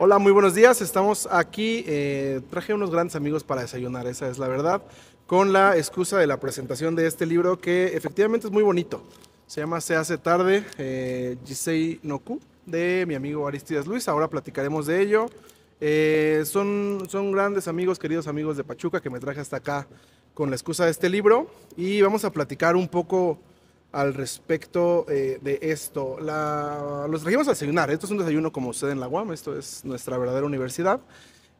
Hola, muy buenos días. Estamos aquí. Eh, traje unos grandes amigos para desayunar, esa es la verdad, con la excusa de la presentación de este libro que efectivamente es muy bonito. Se llama Se hace tarde, Jisei eh, Noku, de mi amigo Aristides Luis. Ahora platicaremos de ello. Eh, son, son grandes amigos, queridos amigos de Pachuca, que me traje hasta acá con la excusa de este libro. Y vamos a platicar un poco al respecto eh, de esto. los trajimos a desayunar. Esto es un desayuno como usted en la UAM, esto es nuestra verdadera universidad.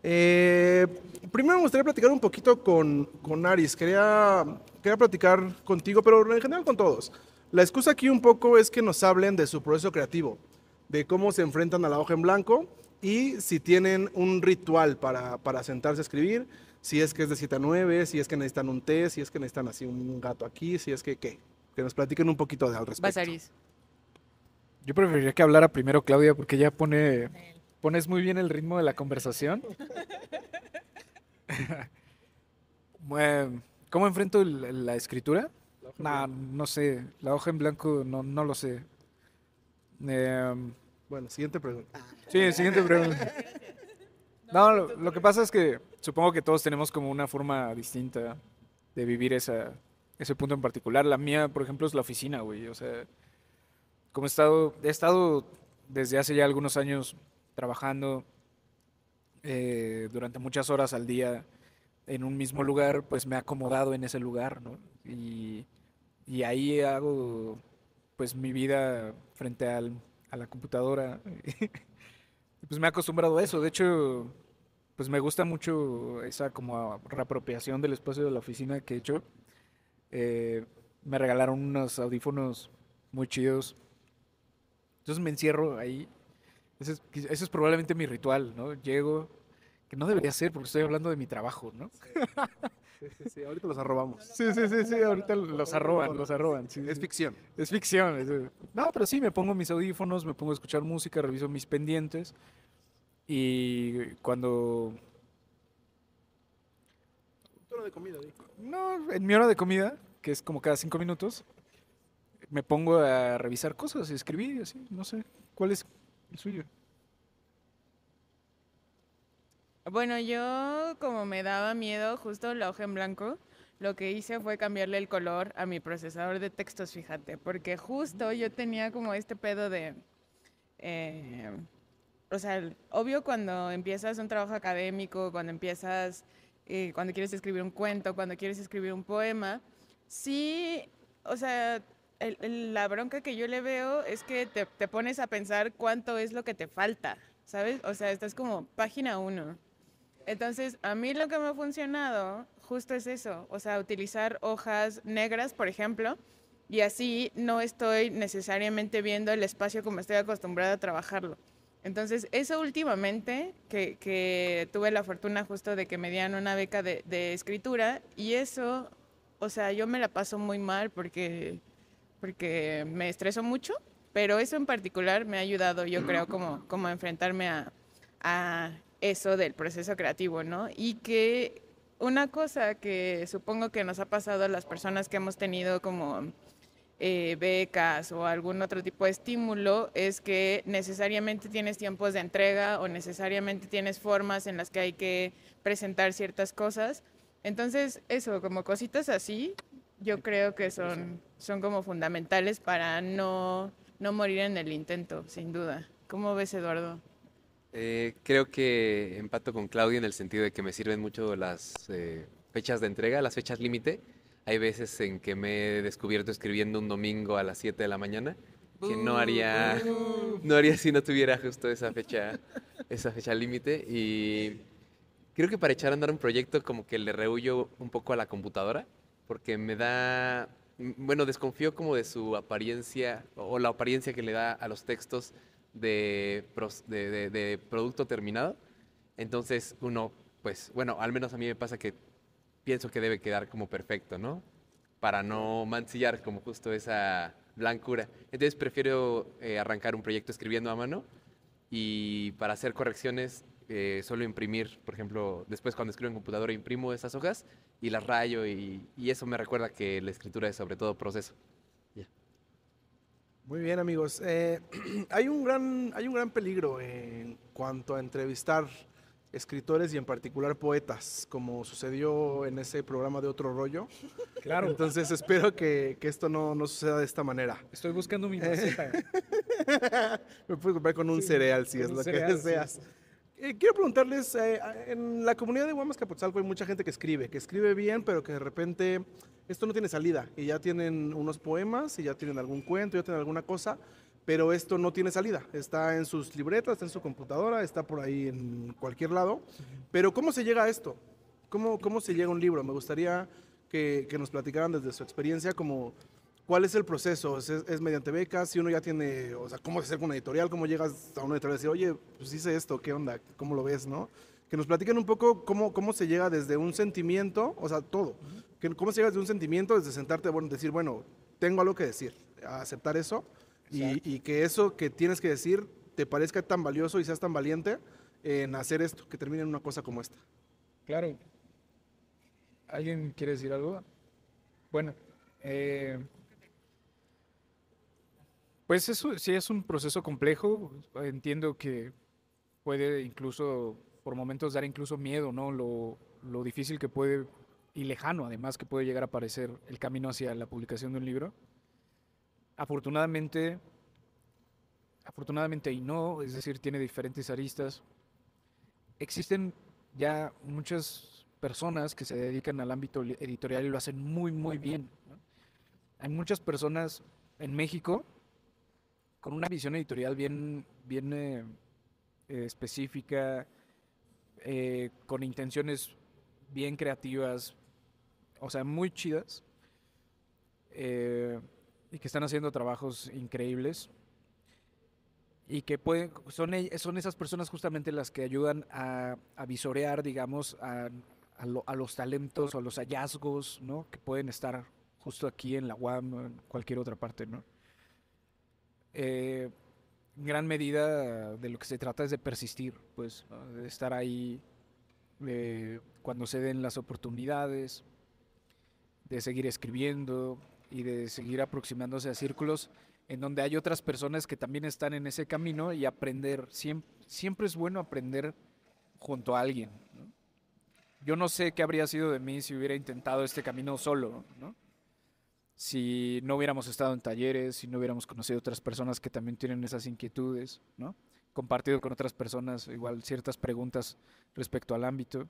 Eh, primero me gustaría platicar un poquito con, con Aris. Quería, platicar contigo, pero en general con todos. La excusa aquí un poco es que nos hablen de su proceso creativo, de cómo se enfrentan a la hoja en blanco y si tienen un ritual para, para sentarse a escribir, si es que es de 7 a 9, si es que necesitan un té, si es que necesitan así un gato aquí, si es que qué que nos platiquen un poquito de al respecto. Yo preferiría que hablara primero Claudia porque ya pone, pones muy bien el ritmo de la conversación. ¿Cómo enfrento la escritura? no, no sé. La hoja en blanco no, lo sé. Em, bueno, siguiente pregunta. Ah. Sí, siguiente pregunta. No, lo que pasa es que supongo que todos tenemos como una forma distinta de vivir esa ese punto en particular. La mía, por ejemplo, es la oficina, güey. O sea, como he estado, he estado desde hace ya algunos años trabajando eh, durante muchas horas al día en un mismo lugar, pues me he acomodado en ese lugar, ¿no? Y, ahí hago, pues, mi vida frente a la computadora. pues me he acostumbrado a eso. De hecho, pues me gusta mucho esa como reapropiación del espacio de la oficina que he hecho. Eh, me regalaron unos audífonos muy chidos. Entonces me encierro ahí. eso es, probablemente mi ritual, ¿no? Llego, que no debería ser porque estoy hablando de mi trabajo, ¿no? Sí, sí, sí, ahorita los arrobamos. Sí, sí, sí, sí, ahorita los arroban, los arroban. es ficción. Es ficción. Eh. No, pero sí, me pongo mis audífonos, me pongo a escuchar música, reviso mis pendientes y cuando... de comida, digo. No, en mi hora de comida, que es como cada cinco minutos, me pongo a revisar cosas, y escribir, así, no sé. ¿Cuál es el suyo? Bueno, yo como me daba miedo justo la hoja en blanco, lo que hice fue cambiarle el color a mi procesador de textos, fíjate, porque justo yo tenía como este pedo de... Eh, o sea, obvio cuando empiezas un trabajo académico, cuando empiezas eh, cuando quieres escribir un cuento, cuando quieres escribir un poema, sí, o sea, la bronca que yo le veo es que te, te, pones a pensar cuánto es lo que te falta, ¿sabes? O sea, estás como página uno. Entonces, a mí lo que me ha funcionado justo es eso, o sea, utilizar hojas negras, por ejemplo, y así no estoy necesariamente viendo el espacio como estoy acostumbrada a trabajarlo. Entonces, eso últimamente, que, tuve la fortuna justo de que me dieran una beca de, escritura, y eso, o sea, yo me la paso muy mal porque, porque me estreso mucho, pero eso en particular me ha ayudado, yo creo, como, como enfrentarme a, a eso del proceso creativo, ¿no? Y que una cosa que supongo que nos ha pasado a las personas que hemos tenido como eh, becas o algún otro tipo de estímulo es que necesariamente tienes tiempos de entrega o necesariamente tienes formas en las que hay que presentar ciertas cosas. Entonces, eso, como cositas así, yo creo que son, son como fundamentales para no, no morir en el intento, sin duda. ¿Cómo ves, Eduardo? Eh, creo que empato con Claudia en el sentido de que me sirven mucho las eh, fechas de entrega, las fechas límite hay veces en que me he descubierto escribiendo un domingo a las 7 de la mañana, que no uh, haría, no haría si no tuviera justo esa fecha, esa fecha límite. Y creo que para echar a andar un proyecto como que le rehuyo un poco a la computadora, porque me da, bueno, desconfío como de su apariencia o la apariencia que le da a los textos de, de producto terminado. Entonces uno, pues, bueno, al menos a mí me pasa que pienso que debe quedar como perfecto, ¿no? Para no mancillar como justo esa blancura. Entonces prefiero eh, arrancar un proyecto escribiendo a mano y para hacer correcciones eh, solo imprimir, por ejemplo, después cuando escribo en computadora imprimo esas hojas y las rayo y, eso me recuerda que la escritura es sobre todo proceso. Muy bien amigos, eh, hay, un gran, hay un gran peligro en cuanto a entrevistar escritores y en particular poetas, como sucedió en ese programa de otro rollo. Claro. Entonces espero que, que esto no, no, suceda de esta manera. Estoy buscando mi eh. maceta. Me puedo comprar con un cereal si es lo que deseas. Eh, quiero preguntarles, eh, en la comunidad de Guamas Capotzalco hay mucha gente que escribe, que escribe bien, pero que de repente esto no tiene salida y ya tienen unos poemas y ya tienen algún cuento, ya tienen alguna cosa pero esto no tiene salida. Está en sus libretas, está en su computadora, está por ahí en cualquier lado. Pero ¿cómo se llega a esto? ¿Cómo, cómo se llega a un libro? Me gustaría que, nos platicaran desde su experiencia como... ¿Cuál es el proceso? ¿Es, mediante becas? Si uno ya tiene, o sea, ¿cómo se con una editorial? ¿Cómo llegas a una editorial y decir, oye, pues hice esto, ¿qué onda? ¿Cómo lo ves, no? Que nos platiquen un poco cómo, cómo se llega desde un sentimiento, o sea, todo. ¿Cómo se llega desde un sentimiento, desde sentarte, bueno, decir, bueno, tengo algo que decir, aceptar eso, y, que eso que tienes que decir te parezca tan valioso y seas tan valiente en hacer esto, que termine en una cosa como esta. Claro. ¿Alguien quiere decir algo? Bueno, eh, pues eso sí es un proceso complejo. Entiendo que puede incluso, por momentos, dar incluso miedo, ¿no? Lo, lo difícil que puede y lejano además que puede llegar a parecer el camino hacia la publicación de un libro. Afortunadamente, afortunadamente y no, es decir, tiene diferentes aristas. Existen ya muchas personas que se dedican al ámbito editorial y lo hacen muy, muy bien. Hay muchas personas en México con una visión editorial bien, bien eh, específica, eh, con intenciones bien creativas, o sea, muy chidas. Eh, y que están haciendo trabajos increíbles y que pueden, son, e, son esas personas justamente las que ayudan a, visorear, digamos, a, los talentos o a los hallazgos, ¿no? Que pueden estar justo aquí en la UAM o en cualquier otra parte, ¿no? Eh, gran medida de lo que se trata es de persistir, pues, de estar ahí cuando se den las oportunidades, de seguir escribiendo, y de seguir aproximándose a círculos en donde hay otras personas que también están en ese camino y aprender. Siempre, es bueno aprender junto a alguien. Yo no sé qué habría sido de mí si hubiera intentado este camino solo, Si no hubiéramos estado en talleres, si no hubiéramos conocido otras personas que también tienen esas inquietudes, ¿no? Compartido con otras personas igual ciertas preguntas respecto al ámbito.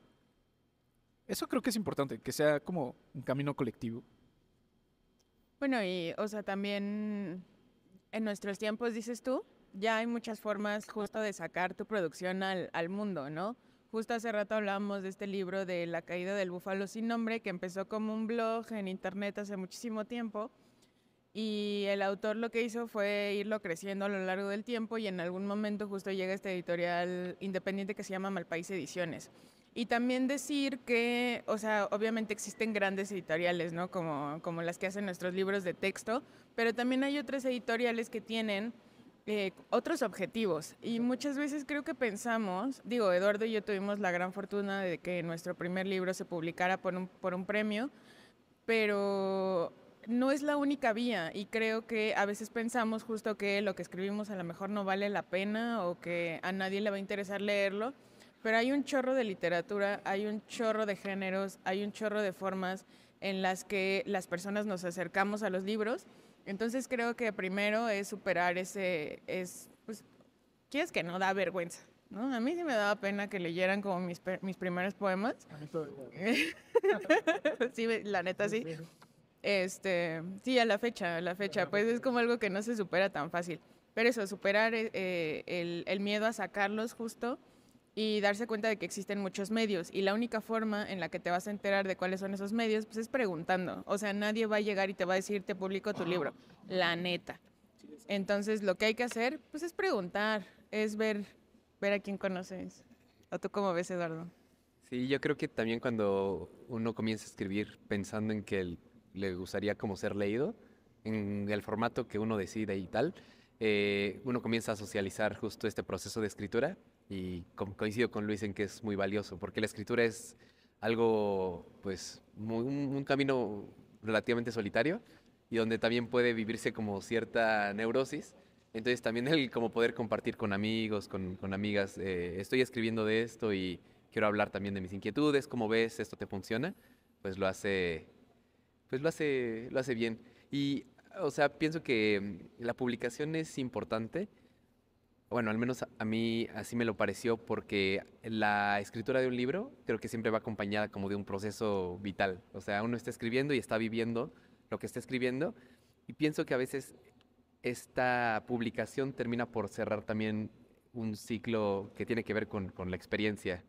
Eso creo que es importante, que sea como un camino colectivo. Bueno, y o sea, también en nuestros tiempos, dices tú, ya hay muchas formas justo de sacar tu producción al, al mundo, ¿no? Justo hace rato hablábamos de este libro de La caída del búfalo sin nombre, que empezó como un blog en internet hace muchísimo tiempo. Y el autor lo que hizo fue irlo creciendo a lo largo del tiempo y en algún momento justo llega este editorial independiente que se llama Malpaís Ediciones. Y también decir que, o sea, obviamente existen grandes editoriales, ¿no? Como, como las que hacen nuestros libros de texto, pero también hay otras editoriales que tienen eh, otros objetivos. Y muchas veces creo que pensamos, digo, Eduardo y yo tuvimos la gran fortuna de que nuestro primer libro se publicara por un, por un premio, pero no es la única vía y creo que a veces pensamos justo que lo que escribimos a lo mejor no vale la pena o que a nadie le va a interesar leerlo pero hay un chorro de literatura, hay un chorro de géneros, hay un chorro de formas en las que las personas nos acercamos a los libros. Entonces creo que primero es superar ese, es, pues, quieres que no da vergüenza, ¿no? A mí sí me daba pena que leyeran como mis, mis primeros poemas. A mí sí, la neta sí. Este, sí, a la fecha, a la fecha, pues es como algo que no se supera tan fácil. Pero eso, superar eh, el, el miedo a sacarlos justo y darse cuenta de que existen muchos medios y la única forma en la que te vas a enterar de cuáles son esos medios pues es preguntando. O sea, nadie va a llegar y te va a decir te publico tu libro, la neta. Entonces, lo que hay que hacer pues es preguntar, es ver ver a quién conoces. ¿O tú cómo ves, Eduardo? Sí, yo creo que también cuando uno comienza a escribir pensando en que le gustaría como ser leído, en el formato que uno decida y tal, eh, uno comienza a socializar justo este proceso de escritura y coincido con Luis en que es muy valioso, porque la escritura es algo, pues, un, camino relativamente solitario y donde también puede vivirse como cierta neurosis. Entonces también el como poder compartir con amigos, con, amigas, eh, estoy escribiendo de esto y quiero hablar también de mis inquietudes, cómo ves, esto te funciona, pues lo hace, pues lo hace, lo hace bien. Y, o sea, pienso que mm, la publicación es importante, bueno, al menos a mí así me lo pareció porque la escritura de un libro creo que siempre va acompañada como de un proceso vital. O sea, uno está escribiendo y está viviendo lo que está escribiendo y pienso que a veces esta publicación termina por cerrar también un ciclo que tiene que ver con, la experiencia.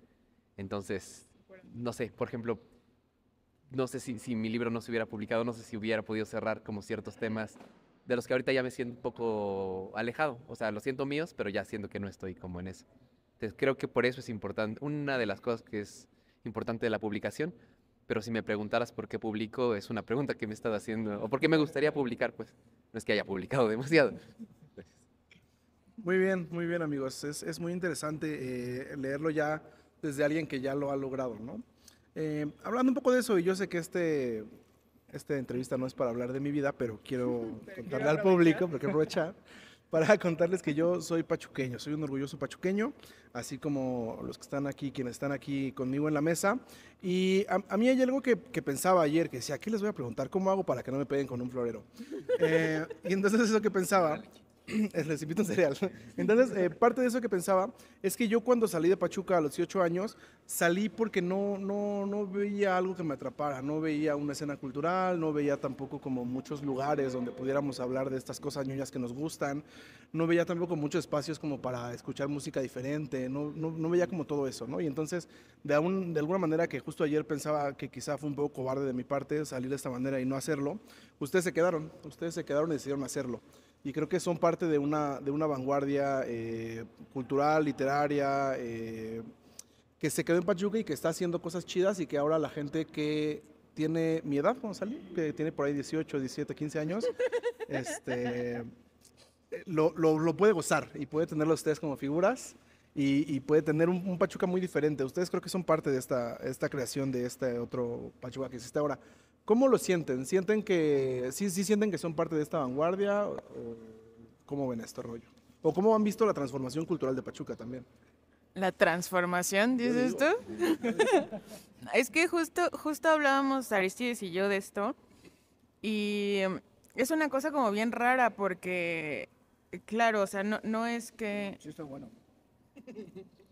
Entonces, no sé, por ejemplo, no sé si, si mi libro no se hubiera publicado, no sé si hubiera podido cerrar como ciertos temas de los que ahorita ya me siento un poco alejado. O sea, lo siento míos, pero ya siento que no estoy como en eso. Entonces creo que por eso es importante, una de las cosas que es importante de la publicación, pero si me preguntaras por qué publico, es una pregunta que me estado haciendo, o por qué me gustaría publicar, pues no es que haya publicado demasiado. Muy bien, muy bien amigos, es, muy interesante eh, leerlo ya desde alguien que ya lo ha logrado, ¿no? Eh, hablando un poco de eso, y yo sé que este esta entrevista no es para hablar de mi vida, pero quiero contarle al público, porque aprovechar, para contarles que yo soy pachuqueño, soy un orgulloso pachuqueño, así como los que están aquí, quienes están aquí conmigo en la mesa. Y a, mí hay algo que, pensaba ayer, que decía, ¿qué les voy a preguntar cómo hago para que no me peguen con un florero. Eh, y entonces eso que pensaba les cereal. Entonces, eh, parte de eso que pensaba es que yo cuando salí de Pachuca a los 18 años, salí porque no, no, no veía algo que me atrapara, no veía una escena cultural, no veía tampoco como muchos lugares donde pudiéramos hablar de estas cosas ñoñas que nos gustan, no veía tampoco muchos espacios como para escuchar música diferente, no, no, no veía como todo eso, ¿no? Y entonces, de, de alguna manera que justo ayer pensaba que quizá fue un poco cobarde de mi parte salir de esta manera y no hacerlo, ustedes se quedaron, ustedes se quedaron y decidieron hacerlo y creo que son parte de una, de una vanguardia eh, cultural, literaria, eh, que se quedó en Pachuca y que está haciendo cosas chidas y que ahora la gente que tiene mi edad, Gonzalo, que tiene por ahí 18, 17, 15 años, este, lo, puede gozar y puede tenerlo ustedes como figuras y, puede tener un, Pachuca muy diferente. Ustedes creo que son parte de esta, esta creación de este otro Pachuca que existe ahora. ¿Cómo lo sienten? ¿Sienten que sí, sí sienten que son parte de esta vanguardia? ¿Cómo ven este rollo? ¿O cómo han visto la transformación cultural de Pachuca también? La transformación, dices tú. es que justo, justo hablábamos Aristides y yo de esto. Y em, es una cosa como bien rara porque, claro, o sea, no, es que... Sí, está bueno.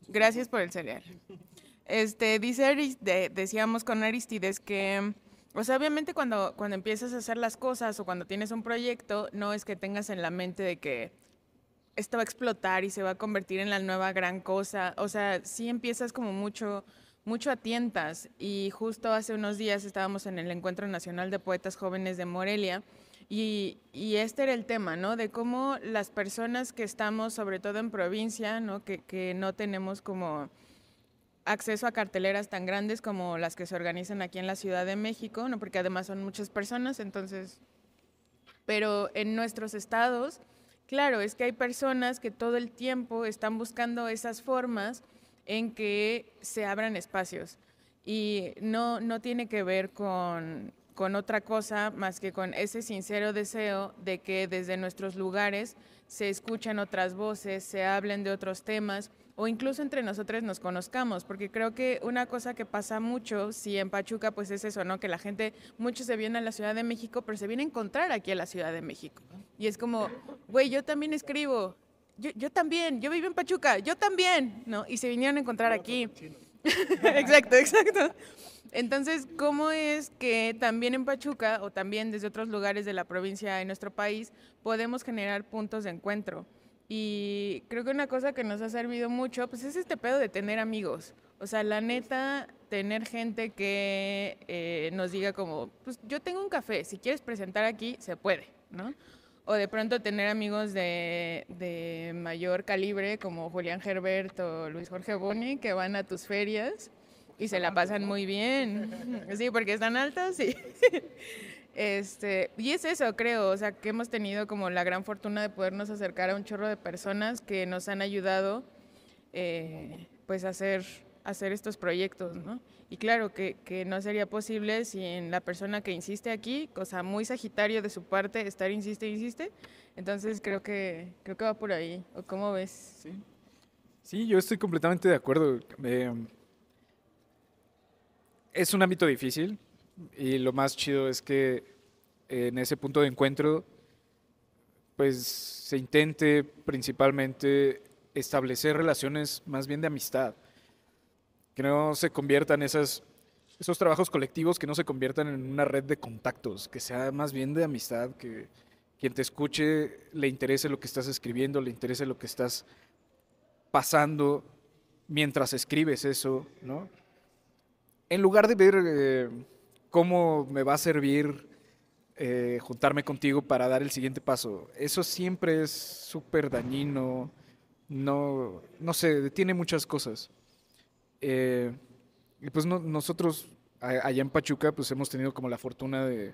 Gracias por el cereal. Este, dice, decíamos con Aristides que o sea, obviamente cuando, cuando empiezas a hacer las cosas o cuando tienes un proyecto, no es que tengas en la mente de que esto va a explotar y se va a convertir en la nueva gran cosa. O sea, sí empiezas como mucho, mucho a tientas. Y justo hace unos días estábamos en el Encuentro Nacional de Poetas Jóvenes de Morelia. Y, este era el tema, ¿no? De cómo las personas que estamos, sobre todo en provincia, ¿no? Que, que no tenemos como acceso a carteleras tan grandes como las que se organizan aquí en la Ciudad de México, ¿no? porque además son muchas personas, entonces... Pero en nuestros estados, claro, es que hay personas que todo el tiempo están buscando esas formas en que se abran espacios. Y no, no tiene que ver con, con otra cosa más que con ese sincero deseo de que desde nuestros lugares se escuchen otras voces, se hablen de otros temas o incluso entre nosotros nos conozcamos, porque creo que una cosa que pasa mucho, si en Pachuca, pues es eso, ¿no? Que la gente, muchos se vienen a la Ciudad de México, pero se viene a encontrar aquí a la Ciudad de México. Y es como, güey, yo también escribo, yo, yo también, yo vivo en Pachuca, yo también, ¿no? Y se vinieron a encontrar aquí. exacto, exacto. Entonces, ¿cómo es que también en Pachuca o también desde otros lugares de la provincia de nuestro país podemos generar puntos de encuentro? Y creo que una cosa que nos ha servido mucho, pues es este pedo de tener amigos. O sea, la neta, tener gente que eh, nos diga como, pues yo tengo un café, si quieres presentar aquí, se puede, ¿no? O de pronto tener amigos de, mayor calibre como Julián Herbert o Luis Jorge Boni que van a tus ferias y se la pasan muy bien. Sí, porque están altos y, este, y es eso, creo, o sea, que hemos tenido como la gran fortuna de podernos acercar a un chorro de personas que nos han ayudado eh, pues a hacer, hacer estos proyectos, ¿no? Y claro, que, no sería posible sin la persona que insiste aquí, cosa muy sagitario de su parte, estar insiste, insiste. Entonces creo que, creo que va por ahí, ¿o cómo ves? Sí, yo estoy completamente de acuerdo. Em, es un ámbito difícil, y lo más chido es que en ese punto de encuentro, pues se intente principalmente establecer relaciones más bien de amistad, que no se conviertan esas, esos trabajos colectivos, que no se conviertan en una red de contactos, que sea más bien de amistad, que quien te escuche le interese lo que estás escribiendo, le interese lo que estás pasando mientras escribes eso, ¿no? En lugar de ver... Eh, cómo me va a servir eh, juntarme contigo para dar el siguiente paso. Eso siempre es súper dañino, no, no sé, detiene muchas cosas. Eh, y pues nosotros allá en Pachuca pues hemos tenido como la fortuna de,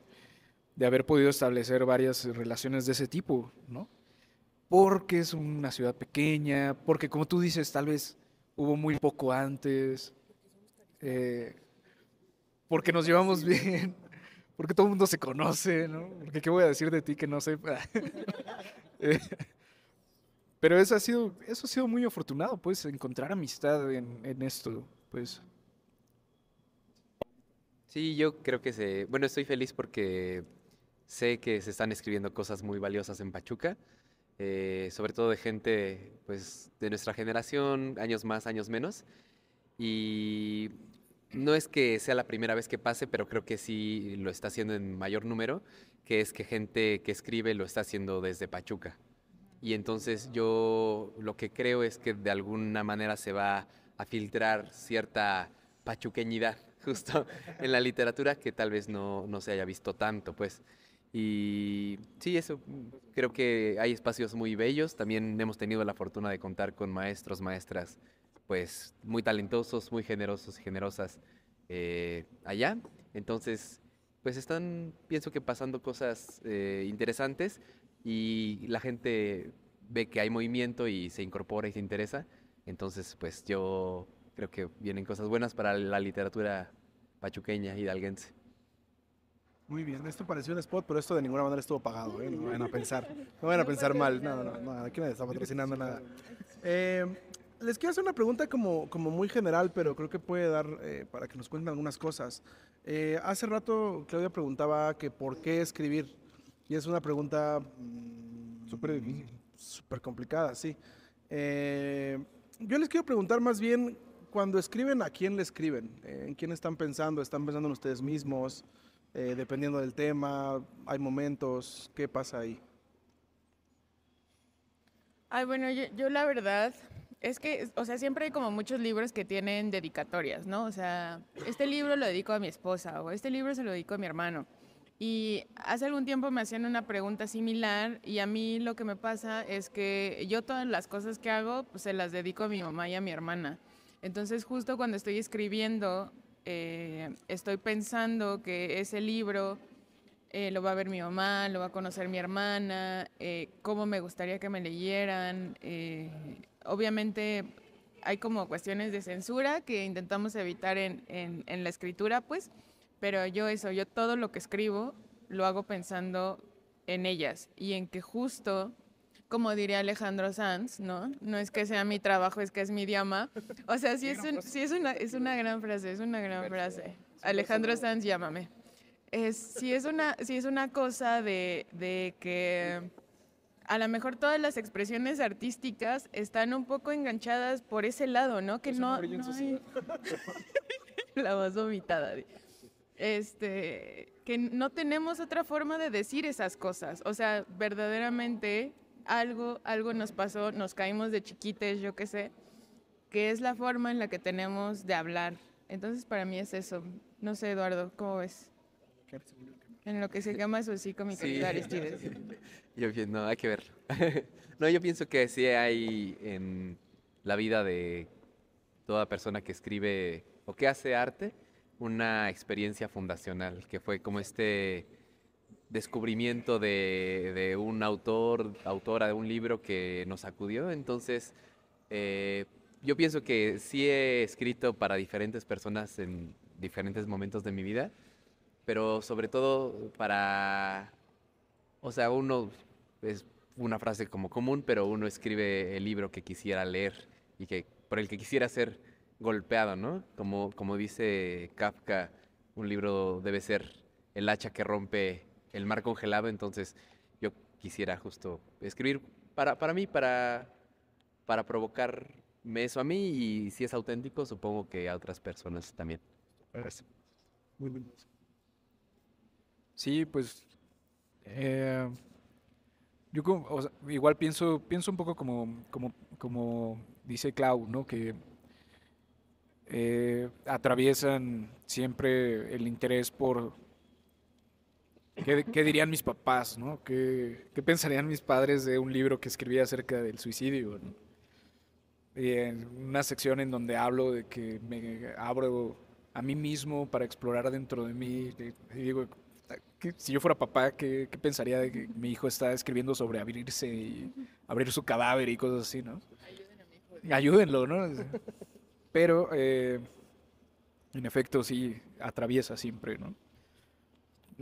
haber podido establecer varias relaciones de ese tipo, ¿no? Porque es una ciudad pequeña, porque como tú dices, tal vez hubo muy poco antes. Eh, porque nos llevamos bien, porque todo el mundo se conoce, ¿no? qué voy a decir de ti que no sepa. Eh, pero eso ha sido, eso ha sido muy afortunado, pues, encontrar amistad en, esto, pues. Sí, yo creo que se. Bueno, estoy feliz porque sé que se están escribiendo cosas muy valiosas en Pachuca, eh, sobre todo de gente pues, de nuestra generación, años más, años menos. Y no es que sea la primera vez que pase, pero creo que sí lo está haciendo en mayor número, que es que gente que escribe lo está haciendo desde Pachuca. Y entonces yo lo que creo es que de alguna manera se va a filtrar cierta pachuqueñidad justo en la literatura que tal vez no, se haya visto tanto, pues. Y sí, eso, creo que hay espacios muy bellos. También hemos tenido la fortuna de contar con maestros, maestras pues muy talentosos, muy generosos y generosas eh, allá. Entonces, pues están, pienso que pasando cosas eh, interesantes y la gente ve que hay movimiento y se incorpora y se interesa. Entonces, pues yo creo que vienen cosas buenas para la literatura pachuqueña hidalguense. Muy bien, esto pareció un spot, pero esto de ninguna manera estuvo pagado, ¿eh? no vayan a pensar, no van a pensar mal, nada no, no, aquí nadie está patrocinando nada. Eh, les quiero hacer una pregunta como, muy general, pero creo que puede dar eh, para que nos cuenten algunas cosas. Eh, hace rato Claudia preguntaba que por qué escribir. Y es una pregunta... Mm, super súper complicada, sí. Eh, yo les quiero preguntar más bien, cuando escriben, ¿a quién le escriben? ¿En quién están pensando? ¿Están pensando en ustedes mismos? dependiendo del tema, hay momentos, ¿qué pasa ahí? Ay, bueno, yo la verdad, es que, o sea, siempre hay como muchos libros que tienen dedicatorias, ¿no? O sea, este libro lo dedico a mi esposa o este libro se lo dedico a mi hermano. Y hace algún tiempo me hacían una pregunta similar y a mí lo que me pasa es que yo todas las cosas que hago pues, se las dedico a mi mamá y a mi hermana. Entonces justo cuando estoy escribiendo, eh, estoy pensando que ese libro eh, lo va a ver mi mamá, lo va a conocer mi hermana, eh, cómo me gustaría que me leyeran obviamente hay como cuestiones de censura que intentamos evitar en, la escritura, pues, pero yo eso, yo todo lo que escribo lo hago pensando en ellas y en que justo como diría Alejandro Sanz, ¿no? No es que sea mi trabajo, es que es mi idioma O sea, sí, es, un, pues. es, una, es una gran frase, es una gran frase. Alejandro Sanz, llámame. Es, sí, es una, es una cosa de, de que a lo mejor todas las expresiones artísticas están un poco enganchadas por ese lado, ¿no? Que no... la más vomitada. Este, que no tenemos otra forma de decir esas cosas. O sea, verdaderamente algo, algo nos pasó, nos caímos de chiquites, yo qué sé, que es la forma en la que tenemos de hablar. Entonces, para mí es eso. No sé, Eduardo, ¿cómo ves? En lo que se llama su mi sí. yo no, hay que verlo. no, yo pienso que sí hay en la vida de toda persona que escribe o que hace arte una experiencia fundacional, que fue como este descubrimiento de, un autor, autora de un libro que nos acudió. Entonces, eh, yo pienso que sí he escrito para diferentes personas en diferentes momentos de mi vida, pero sobre todo para o sea, uno es una frase como común, pero uno escribe el libro que quisiera leer y que por el que quisiera ser golpeado, ¿no? Como, como dice Kafka, un libro debe ser el hacha que rompe el mar congelado, entonces yo quisiera justo escribir para, para mí, para, para provocarme eso a mí y si es auténtico, supongo que a otras personas también. Gracias. Muy bien. Sí, pues eh, yo igual pienso, pienso un poco como, como, dice Clau, ¿no? Que eh, atraviesan siempre el interés por qué, dirían mis papás, ¿no? ¿Qué, pensarían mis padres de un libro que escribí acerca del suicidio? Y en una sección en donde hablo de que me abro a mí mismo para explorar dentro de mí, y digo, si yo fuera papá, ¿qué, pensaría de que mi hijo está escribiendo sobre abrirse y abrir su cadáver y cosas así, ¿no? Ayúdenlo, ¿no? Pero, eh, en efecto, sí, atraviesa siempre, ¿no?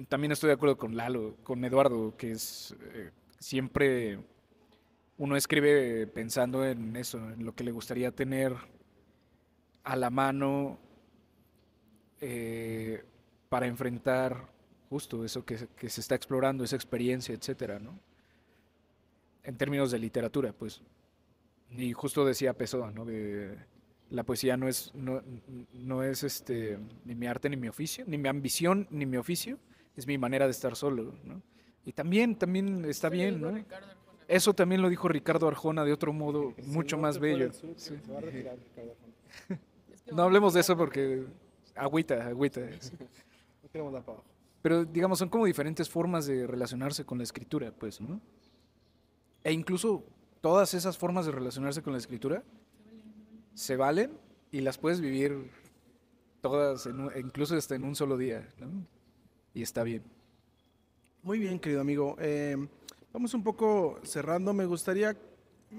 También estoy de acuerdo con Lalo, con Eduardo, que es eh, siempre uno escribe pensando en eso, en lo que le gustaría tener a la mano eh, para enfrentar justo eso que, se está explorando, esa experiencia, etcétera, ¿no? En términos de literatura, pues. Y justo decía Pessoa, ¿no? De, la poesía no es, no, es este, ni mi arte ni mi oficio, ni mi ambición ni mi oficio, es mi manera de estar solo, Y también, también está bien, ¿no? Eso también lo dijo Ricardo Arjona de otro modo mucho más bello. no hablemos de eso porque agüita, agüita. no queremos la pero digamos, son como diferentes formas de relacionarse con la escritura, pues, ¿no? E incluso todas esas formas de relacionarse con la escritura se valen y las puedes vivir todas, incluso hasta en un solo día, ¿no? Y está bien. Muy bien, querido amigo. Eh, vamos un poco cerrando. Me gustaría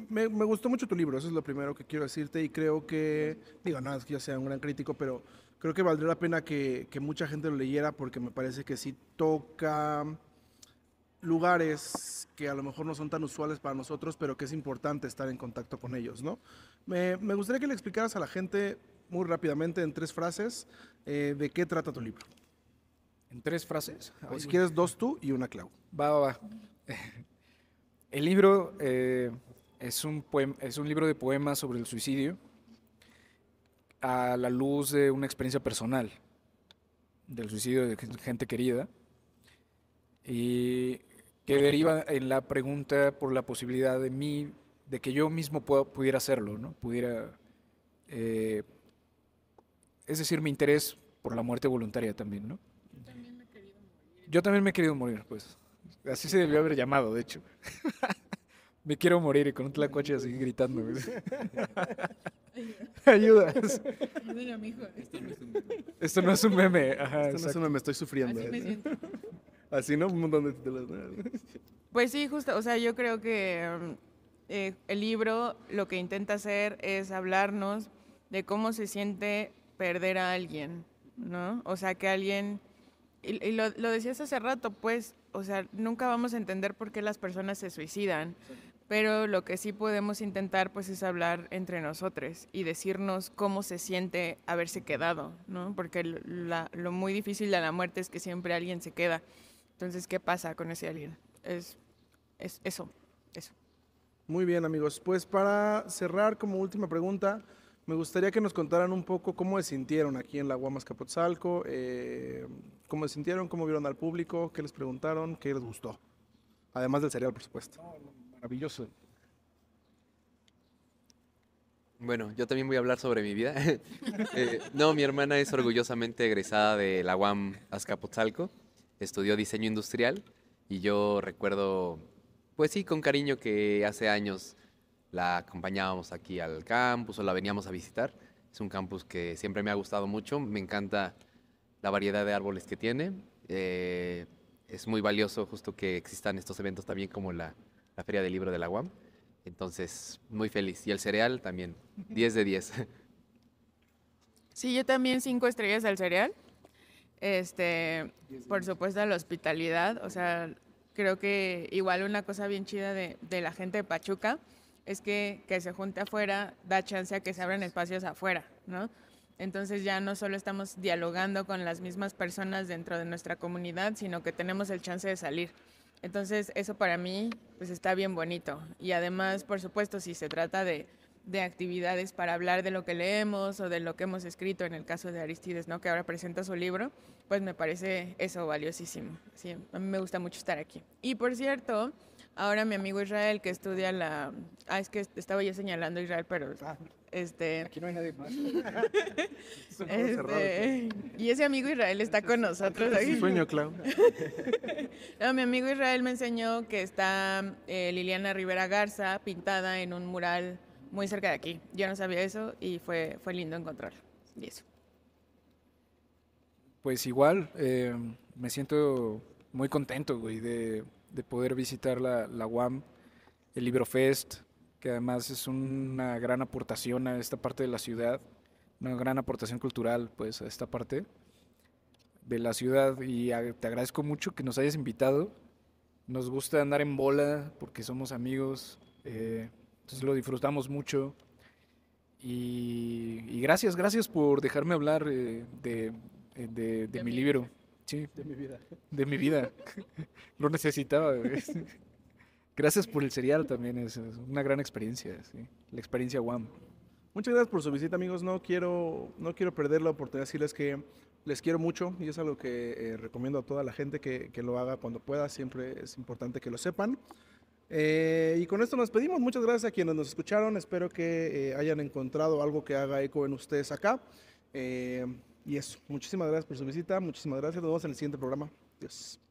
me, gustó mucho tu libro, eso es lo primero que quiero decirte y creo que, digo, nada, es que yo sea un gran crítico, pero creo que valdría la pena que, mucha gente lo leyera porque me parece que sí toca lugares que a lo mejor no son tan usuales para nosotros, pero que es importante estar en contacto con ellos, ¿no? Me, gustaría que le explicaras a la gente muy rápidamente en tres frases eh, de qué trata tu libro. ¿En tres frases? Pues, si quieres dos tú y una Clau. Va, va, va. El libro eh, es, un es un libro de poemas sobre el suicidio a la luz de una experiencia personal, del suicidio de gente querida, y que deriva en la pregunta por la posibilidad de mí, de que yo mismo pudiera hacerlo, ¿no? Pudiera... Eh, es decir, mi interés por la muerte voluntaria también, ¿no? Yo también me he querido morir. Yo también me he querido morir, pues. Así se debió haber llamado, de hecho. Me quiero morir y con un tlacuache así gritando. Ayudas. Esto no es un meme. Esto no es un meme. Ajá, Esto no es un meme, estoy sufriendo. Así, ¿no? Un montón de Pues sí, justo. O sea, yo creo que eh, el libro lo que intenta hacer es hablarnos de cómo se siente perder a alguien, ¿no? O sea, que alguien. Y, y lo, lo decías hace rato, pues, o sea, nunca vamos a entender por qué las personas se suicidan pero lo que sí podemos intentar pues es hablar entre nosotros y decirnos cómo se siente haberse quedado, ¿no? Porque lo muy difícil de la muerte es que siempre alguien se queda. Entonces, ¿qué pasa con ese alguien? Es, es eso, eso. Muy bien, amigos. Pues para cerrar como última pregunta, me gustaría que nos contaran un poco cómo se sintieron aquí en la Guamas Capotzalco, eh, cómo se sintieron, cómo vieron al público, qué les preguntaron, qué les gustó. Además del cereal, por supuesto maravilloso. Bueno, yo también voy a hablar sobre mi vida. Eh, no, mi hermana es orgullosamente egresada de la UAM Azcapotzalco, estudió diseño industrial y yo recuerdo, pues sí, con cariño que hace años la acompañábamos aquí al campus o la veníamos a visitar. Es un campus que siempre me ha gustado mucho, me encanta la variedad de árboles que tiene. Eh, es muy valioso justo que existan estos eventos también como la, la Feria del Libro de la UAM. Entonces, muy feliz. Y el cereal también, 10 de 10. Sí, yo también 5 estrellas al cereal. Este, por supuesto, la hospitalidad. O sea, creo que igual una cosa bien chida de, la gente de Pachuca es que, que se junte afuera da chance a que se abran espacios afuera, ¿no? Entonces ya no solo estamos dialogando con las mismas personas dentro de nuestra comunidad, sino que tenemos el chance de salir. Entonces eso para mí pues está bien bonito. Y además, por supuesto, si se trata de, de actividades para hablar de lo que leemos o de lo que hemos escrito, en el caso de Aristides, ¿no? que ahora presenta su libro, pues me parece eso valiosísimo. Sí, a mí me gusta mucho estar aquí. Y por cierto, ahora mi amigo Israel que estudia la... Ah, es que estaba yo señalando Israel, pero ah. Este, aquí no hay nadie más. Este, ¿eh? y ese amigo Israel está con nosotros. Es sueño, mi amigo Israel me enseñó que está eh, Liliana Rivera Garza pintada en un mural muy cerca de aquí. Yo no sabía eso y fue, fue lindo encontrarlo. Y eso. Pues igual, eh, me siento muy contento, güey, de, poder visitar la, la UAM, el Libro Fest, que además es una gran aportación a esta parte de la ciudad, una gran aportación cultural, pues, a esta parte de la ciudad. Y te agradezco mucho que nos hayas invitado. Nos gusta andar en bola porque somos amigos, eh, entonces lo disfrutamos mucho. Y, gracias, gracias por dejarme hablar eh, eh, de, mi libro. Sí. De mi vida. De mi vida. Lo necesitaba. Gracias por el serial también, es, una gran experiencia, la experiencia WAM. Muchas gracias por su visita, amigos. No quiero, no quiero perder la oportunidad de decirles que les quiero mucho y es algo que eh, recomiendo a toda la gente que, que, lo haga cuando pueda. Siempre es importante que lo sepan. Eh, y con esto nos pedimos. Muchas gracias a quienes nos escucharon. Espero que eh, hayan encontrado algo que haga eco en ustedes acá. y eso. Muchísimas gracias por su visita. Muchísimas gracias. Nos vemos en el siguiente programa. Adiós.